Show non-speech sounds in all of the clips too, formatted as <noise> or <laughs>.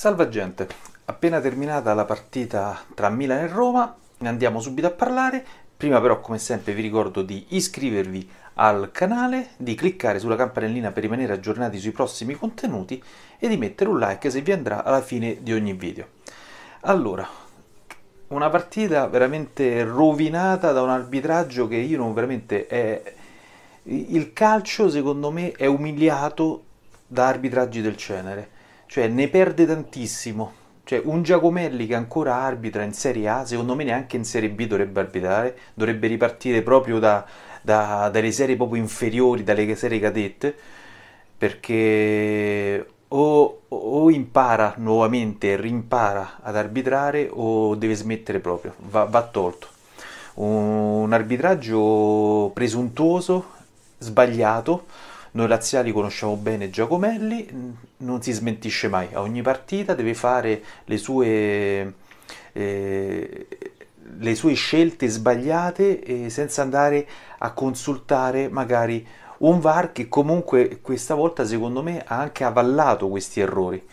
Salvagente, appena terminata la partita tra Milan e Roma, ne andiamo subito a parlare. Prima però, come sempre, vi ricordo di iscrivervi al canale, di cliccare sulla campanellina per rimanere aggiornati sui prossimi contenuti e di mettere un like se vi andrà alla fine di ogni video. Allora, una partita veramente rovinata da un arbitraggio che io non veramente è... Il calcio, secondo me, è umiliato da arbitraggi del genere cioè ne perde tantissimo. Cioè, un Giacomelli che ancora arbitra in Serie A, secondo me neanche in Serie B dovrebbe arbitrare, dovrebbe ripartire proprio da, da, dalle serie proprio inferiori, dalle serie cadette, perché o, o, impara nuovamente, rimpara ad arbitrare o deve smettere proprio, va, va tolto. Un arbitraggio presuntuoso, sbagliato, noi laziali conosciamo bene Giacomelli, non si smentisce mai, a ogni partita deve fare le sue, eh, le sue scelte sbagliate eh, senza andare a consultare magari un VAR che comunque questa volta secondo me ha anche avallato questi errori.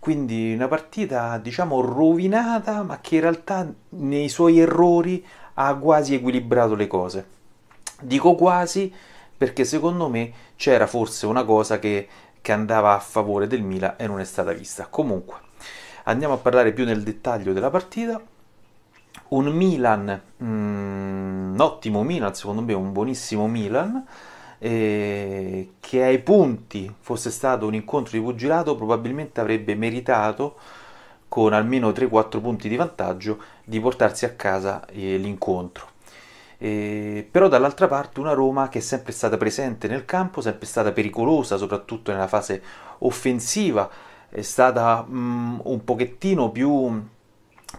Quindi una partita diciamo rovinata ma che in realtà nei suoi errori ha quasi equilibrato le cose. Dico quasi perché secondo me c'era forse una cosa che, che andava a favore del Milan e non è stata vista. Comunque, andiamo a parlare più nel dettaglio della partita. Un Milan, mm, un ottimo Milan, secondo me un buonissimo Milan, eh, che ai punti fosse stato un incontro di pugilato probabilmente avrebbe meritato con almeno 3-4 punti di vantaggio di portarsi a casa eh, l'incontro. Eh, però dall'altra parte una Roma che è sempre stata presente nel campo, sempre stata pericolosa, soprattutto nella fase offensiva, è stata mh, mm, un pochettino più,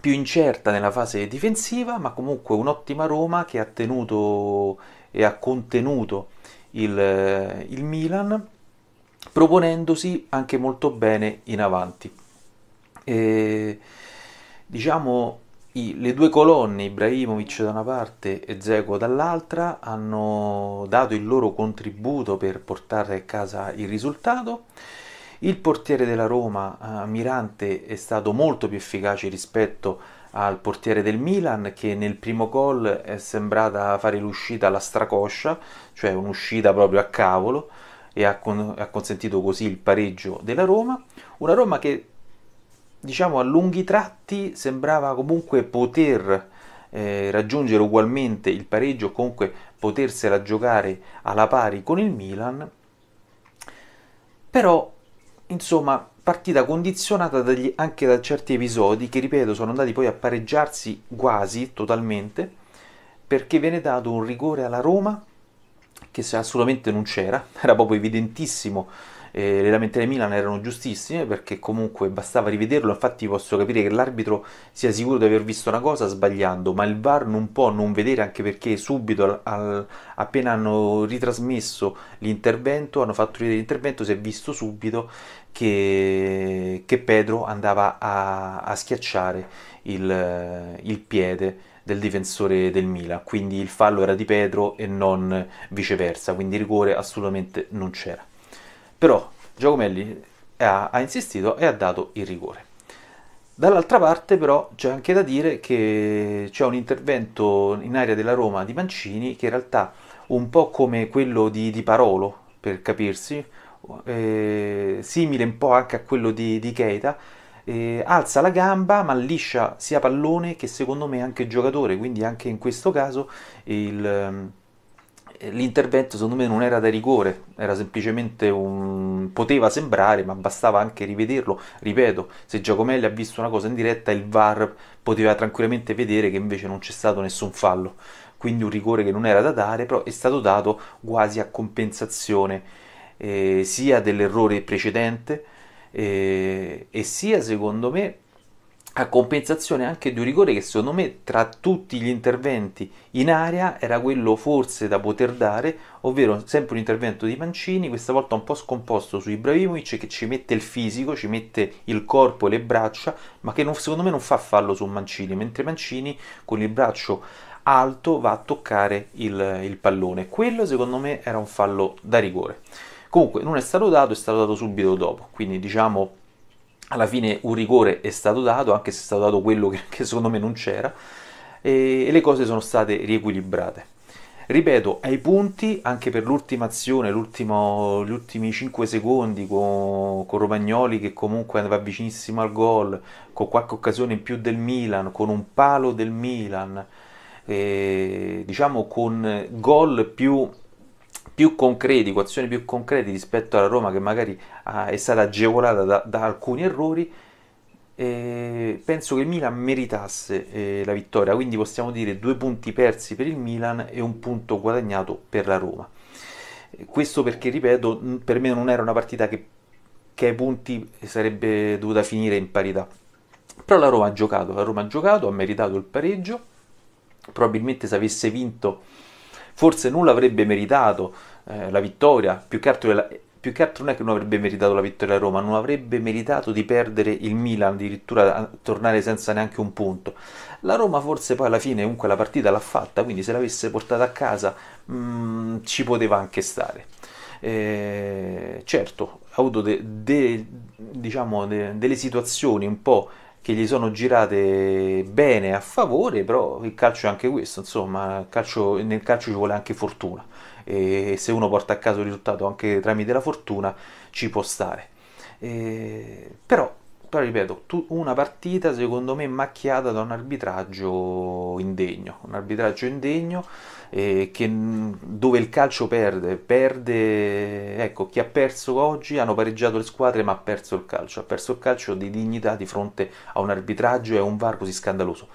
più incerta nella fase difensiva, ma comunque un'ottima Roma che ha tenuto e ha contenuto il, eh, il Milan, proponendosi anche molto bene in avanti. E, eh, diciamo i, le due colonne, Ibrahimovic da una parte e Zego dall'altra, hanno dato il loro contributo per portare a casa il risultato. Il portiere della Roma, eh, Mirante, è stato molto più efficace rispetto al portiere del Milan che nel primo gol è sembrata fare l'uscita alla stracoscia, cioè un'uscita proprio a cavolo e ha, con, ha consentito così il pareggio della Roma. Una Roma che diciamo a lunghi tratti sembrava comunque poter eh, raggiungere ugualmente il pareggio, comunque potersela giocare alla pari con il Milan, però insomma partita condizionata dagli, anche da certi episodi che ripeto sono andati poi a pareggiarsi quasi totalmente perché viene dato un rigore alla Roma che assolutamente non c'era, <laughs> era proprio evidentissimo eh, le lamentele Milan erano giustissime perché comunque bastava rivederlo, infatti posso capire che l'arbitro sia sicuro di aver visto una cosa sbagliando, ma il VAR non può non vedere anche perché subito al, al, appena hanno ritrasmesso l'intervento, hanno fatto vedere l'intervento, si è visto subito che, che Pedro andava a, a schiacciare il, il piede del difensore del Milan, quindi il fallo era di Pedro e non viceversa, quindi rigore assolutamente non c'era però Giacomelli eh, ha, ha insistito e ha dato il rigore. Dall'altra parte però c'è anche da dire che c'è un intervento in area della Roma di Mancini che in realtà un po' come quello di, di Parolo, per capirsi, eh, simile un po' anche a quello di, di Keita, eh, alza la gamba ma liscia sia pallone che secondo me anche giocatore, quindi anche in questo caso il l'intervento secondo me non era da rigore, era semplicemente un... poteva sembrare, ma bastava anche rivederlo. Ripeto, se Giacomelli ha visto una cosa in diretta, il VAR poteva tranquillamente vedere che invece non c'è stato nessun fallo. Quindi un rigore che non era da dare, però è stato dato quasi a compensazione eh, sia dell'errore precedente eh, e sia, secondo me, a compensazione anche di un rigore che secondo me tra tutti gli interventi in area era quello forse da poter dare, ovvero sempre un intervento di Mancini, questa volta un po' scomposto su Ibrahimovic che ci mette il fisico, ci mette il corpo e le braccia, ma che non, secondo me non fa fallo su Mancini, mentre Mancini con il braccio alto va a toccare il, il pallone. Quello secondo me era un fallo da rigore. Comunque non è stato dato, è stato dato subito dopo, quindi diciamo alla fine un rigore è stato dato, anche se è stato dato quello che, che secondo me non c'era, e, e le cose sono state riequilibrate. Ripeto, ai punti, anche per l'ultima azione, gli ultimi 5 secondi con, con Romagnoli che comunque andava vicinissimo al gol, con qualche occasione in più del Milan, con un palo del Milan, eh, diciamo con gol più più concreti, equazioni più concrete rispetto alla Roma che magari ha, ah, è stata agevolata da, da alcuni errori, eh, penso che il Milan meritasse eh, la vittoria, quindi possiamo dire due punti persi per il Milan e un punto guadagnato per la Roma. Eh, questo perché, ripeto, per me non era una partita che, che ai punti sarebbe dovuta finire in parità. Però la Roma ha giocato, la Roma ha giocato, ha meritato il pareggio, probabilmente se avesse vinto forse nulla avrebbe meritato eh, la vittoria, più che, altro la, più che altro non è che non avrebbe meritato la vittoria a Roma, non avrebbe meritato di perdere il Milan, addirittura tornare senza neanche un punto. La Roma forse poi alla fine comunque la partita l'ha fatta, quindi se l'avesse portata a casa mh, mm, ci poteva anche stare. Eh, certo, ha avuto de, de, diciamo, de, delle situazioni un po' che gli sono girate bene a favore, però il calcio è anche questo, insomma, calcio, nel calcio ci vuole anche fortuna e se uno porta a caso il risultato anche tramite la fortuna ci può stare. E, eh, però però ripeto, tu, una partita secondo me macchiata da un arbitraggio indegno, un arbitraggio indegno eh, che, dove il calcio perde, perde, ecco, chi ha perso oggi hanno pareggiato le squadre ma ha perso il calcio, ha perso il calcio di dignità di fronte a un arbitraggio e a un VAR così scandaloso.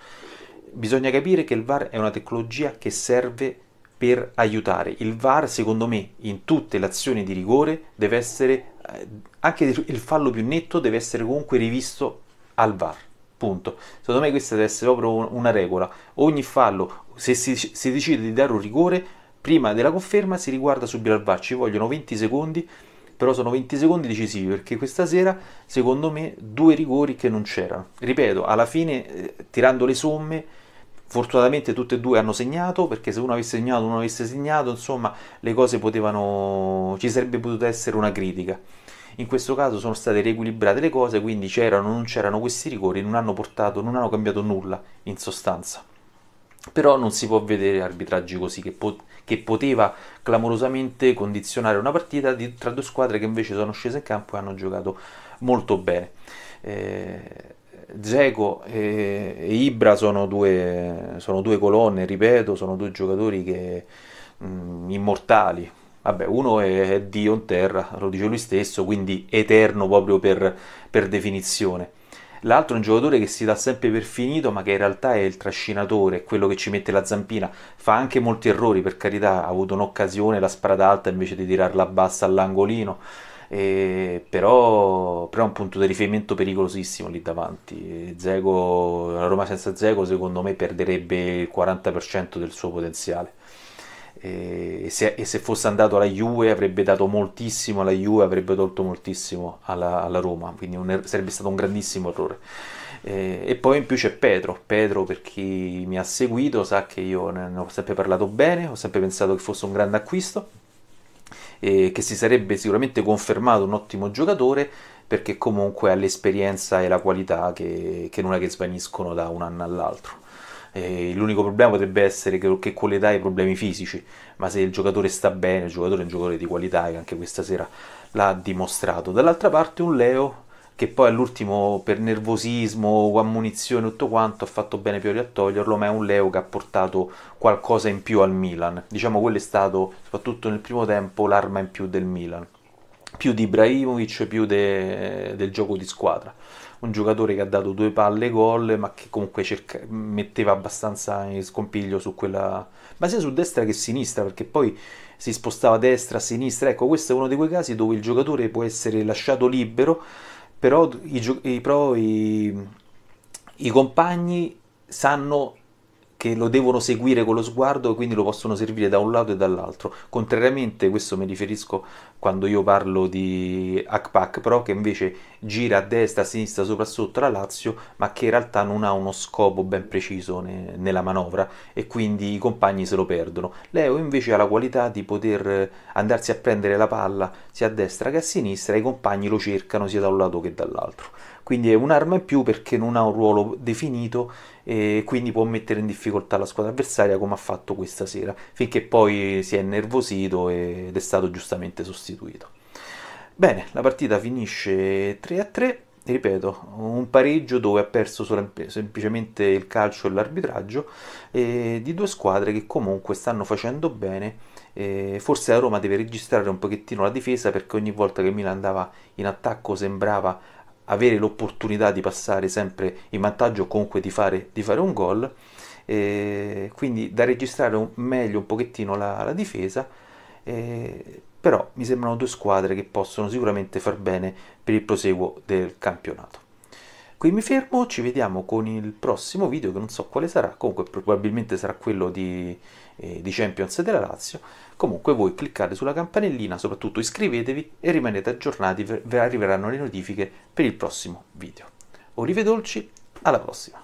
Bisogna capire che il VAR è una tecnologia che serve per aiutare. Il VAR, secondo me, in tutte le azioni di rigore deve essere anche il fallo più netto deve essere comunque rivisto al VAR. Punto. Secondo me questa deve essere proprio una regola. Ogni fallo, se si, si decide di dare un rigore, prima della conferma si riguarda subito al VAR. Ci vogliono 20 secondi, però sono 20 secondi decisivi perché questa sera, secondo me, due rigori che non c'erano. Ripeto, alla fine, eh, tirando le somme, Fortunatamente tutte e due hanno segnato, perché se uno avesse segnato, uno avesse segnato, insomma, le cose potevano... ci sarebbe potuta essere una critica. In questo caso sono state riequilibrate le cose, quindi c'erano non c'erano questi rigori, non hanno portato, non hanno cambiato nulla in sostanza. Però non si può vedere arbitraggi così, che, po- che poteva clamorosamente condizionare una partita di, tra due squadre che invece sono scese in campo e hanno giocato molto bene. Eh, Zeco e, Ibra sono due, sono due, colonne, ripeto, sono due giocatori che, mh, mm, immortali. Vabbè, uno è, è Dio in terra, lo dice lui stesso, quindi eterno proprio per, per definizione. L'altro è un giocatore che si dà sempre per finito, ma che in realtà è il trascinatore, è quello che ci mette la zampina. Fa anche molti errori, per carità, ha avuto un'occasione, la sparata alta invece di tirarla bassa all'angolino eh, però, però, è un punto di riferimento pericolosissimo lì davanti. Zego, la Roma senza Zego secondo me perderebbe il 40% del suo potenziale. Eh, e se, e se, fosse andato alla Juve avrebbe dato moltissimo alla Juve, avrebbe tolto moltissimo alla, alla Roma, quindi un, er-, sarebbe stato un grandissimo errore. E, eh, e poi in più c'è Pedro, Pedro per chi mi ha seguito sa che io ne, ne ho sempre parlato bene, ho sempre pensato che fosse un grande acquisto eh, che si sarebbe sicuramente confermato un ottimo giocatore perché comunque ha l'esperienza e la qualità che, che non è che svaniscono da un anno all'altro. l'unico problema potrebbe essere che, che con l'età i problemi fisici, ma se il giocatore sta bene, il giocatore è un giocatore di qualità e anche questa sera l'ha dimostrato. Dall'altra parte un Leo che poi all'ultimo per nervosismo o ammunizione tutto quanto ha fatto bene Pioli a toglierlo, ma è un Leo che ha portato qualcosa in più al Milan. Diciamo quello è stato, soprattutto nel primo tempo, l'arma in più del Milan. Più di Ibrahimovic, più de, del gioco di squadra. Un giocatore che ha dato due palle gol, ma che comunque cerca, metteva abbastanza in scompiglio su quella... ma sia su destra che sinistra, perché poi si spostava a destra, a sinistra. Ecco, questo è uno di quei casi dove il giocatore può essere lasciato libero però i, i, i, i compagni sanno che lo devono seguire con lo sguardo e quindi lo possono servire da un lato e dall'altro. Contrariamente, questo mi riferisco quando io parlo di Akpak Pro che invece gira a destra, a sinistra, sopra e sotto la Lazio, ma che in realtà non ha uno scopo ben preciso ne nella manovra e quindi i compagni se lo perdono. Leo invece ha la qualità di poter eh, andarsi a prendere la palla sia a destra che a sinistra e i compagni lo cercano sia da un lato che dall'altro quindi è un'arma in più perché non ha un ruolo definito e quindi può mettere in difficoltà la squadra avversaria come ha fatto questa sera, finché poi si è innervosito ed è stato giustamente sostituito. Bene, la partita finisce 3 a 3 ripeto, un pareggio dove ha perso semplicemente il calcio e l'arbitraggio eh, di due squadre che comunque stanno facendo bene. forse la Roma deve registrare un pochettino la difesa perché ogni volta che Milan andava in attacco sembrava avere l'opportunità di passare sempre in vantaggio o comunque di fare, di fare un gol, eh, quindi da registrare un, meglio un pochettino la, la difesa, eh, però mi sembrano due squadre che possono sicuramente far bene per il proseguo del campionato. Qui mi fermo, ci vediamo con il prossimo video che non so quale sarà, comunque probabilmente sarà quello di, eh, di Champions della Lazio. Comunque voi cliccate sulla campanellina, soprattutto iscrivetevi e rimanete aggiornati, vi arriveranno le notifiche per il prossimo video. Olive dolci, alla prossima!